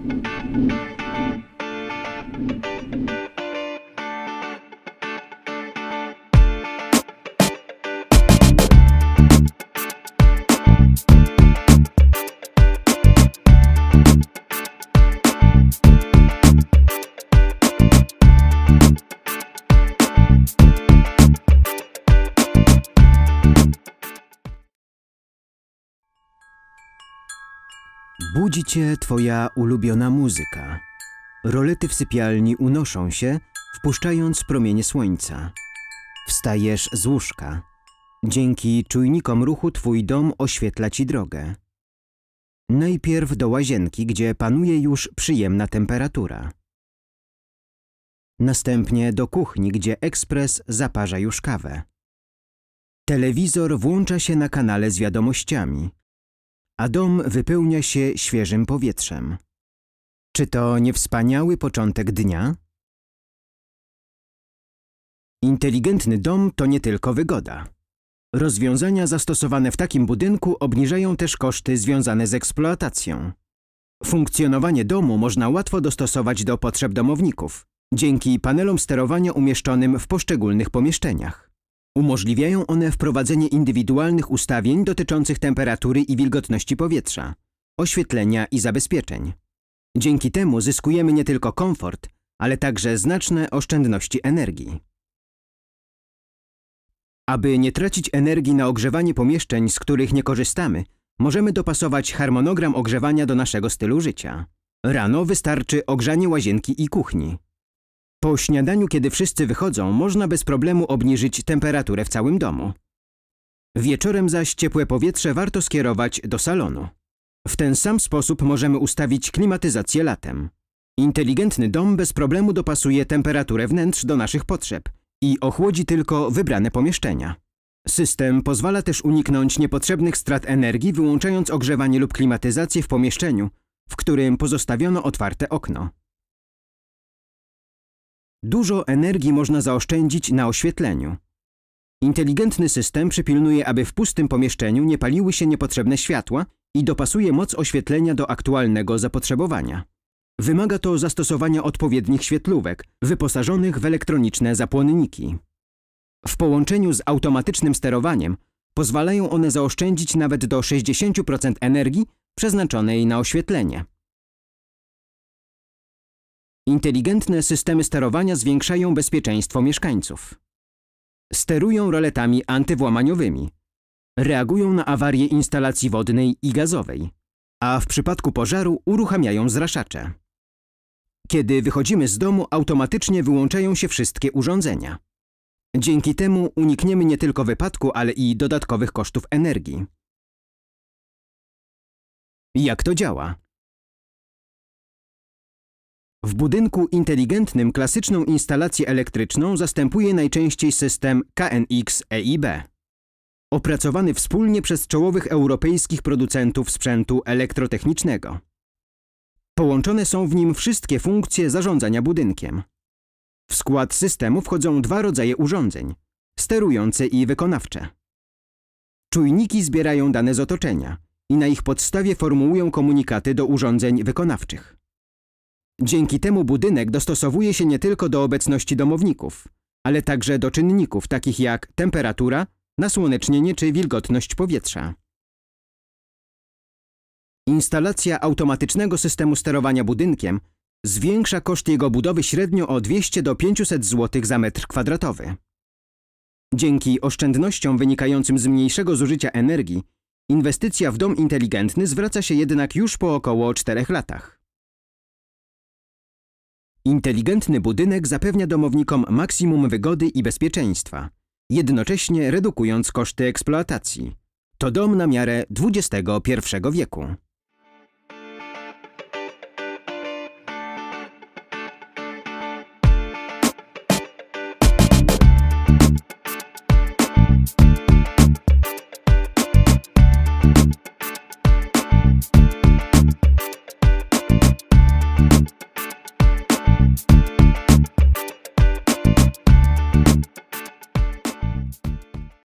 Thank Budzi cię twoja ulubiona muzyka. Rolety w sypialni unoszą się, wpuszczając promienie słońca. Wstajesz z łóżka. Dzięki czujnikom ruchu twój dom oświetla ci drogę. Najpierw do łazienki, gdzie panuje już przyjemna temperatura. Następnie do kuchni, gdzie ekspres zaparza już kawę. Telewizor włącza się na kanale z wiadomościami a dom wypełnia się świeżym powietrzem. Czy to nie wspaniały początek dnia? Inteligentny dom to nie tylko wygoda. Rozwiązania zastosowane w takim budynku obniżają też koszty związane z eksploatacją. Funkcjonowanie domu można łatwo dostosować do potrzeb domowników, dzięki panelom sterowania umieszczonym w poszczególnych pomieszczeniach. Umożliwiają one wprowadzenie indywidualnych ustawień dotyczących temperatury i wilgotności powietrza, oświetlenia i zabezpieczeń. Dzięki temu zyskujemy nie tylko komfort, ale także znaczne oszczędności energii. Aby nie tracić energii na ogrzewanie pomieszczeń, z których nie korzystamy, możemy dopasować harmonogram ogrzewania do naszego stylu życia. Rano wystarczy ogrzanie łazienki i kuchni. Po śniadaniu, kiedy wszyscy wychodzą, można bez problemu obniżyć temperaturę w całym domu. Wieczorem zaś ciepłe powietrze warto skierować do salonu. W ten sam sposób możemy ustawić klimatyzację latem. Inteligentny dom bez problemu dopasuje temperaturę wnętrz do naszych potrzeb i ochłodzi tylko wybrane pomieszczenia. System pozwala też uniknąć niepotrzebnych strat energii, wyłączając ogrzewanie lub klimatyzację w pomieszczeniu, w którym pozostawiono otwarte okno. Dużo energii można zaoszczędzić na oświetleniu. Inteligentny system przypilnuje, aby w pustym pomieszczeniu nie paliły się niepotrzebne światła i dopasuje moc oświetlenia do aktualnego zapotrzebowania. Wymaga to zastosowania odpowiednich świetlówek, wyposażonych w elektroniczne zapłonniki. W połączeniu z automatycznym sterowaniem pozwalają one zaoszczędzić nawet do 60% energii przeznaczonej na oświetlenie. Inteligentne systemy sterowania zwiększają bezpieczeństwo mieszkańców. Sterują roletami antywłamaniowymi. Reagują na awarie instalacji wodnej i gazowej, a w przypadku pożaru uruchamiają zraszacze. Kiedy wychodzimy z domu, automatycznie wyłączają się wszystkie urządzenia. Dzięki temu unikniemy nie tylko wypadku, ale i dodatkowych kosztów energii. Jak to działa? W budynku inteligentnym klasyczną instalację elektryczną zastępuje najczęściej system KNX-EIB, opracowany wspólnie przez czołowych europejskich producentów sprzętu elektrotechnicznego. Połączone są w nim wszystkie funkcje zarządzania budynkiem. W skład systemu wchodzą dwa rodzaje urządzeń – sterujące i wykonawcze. Czujniki zbierają dane z otoczenia i na ich podstawie formułują komunikaty do urządzeń wykonawczych. Dzięki temu budynek dostosowuje się nie tylko do obecności domowników, ale także do czynników takich jak temperatura, nasłonecznienie czy wilgotność powietrza. Instalacja automatycznego systemu sterowania budynkiem zwiększa koszt jego budowy średnio o 200 do 500 zł za metr kwadratowy. Dzięki oszczędnościom wynikającym z mniejszego zużycia energii, inwestycja w dom inteligentny zwraca się jednak już po około 4 latach. Inteligentny budynek zapewnia domownikom maksimum wygody i bezpieczeństwa, jednocześnie redukując koszty eksploatacji. To dom na miarę XXI wieku.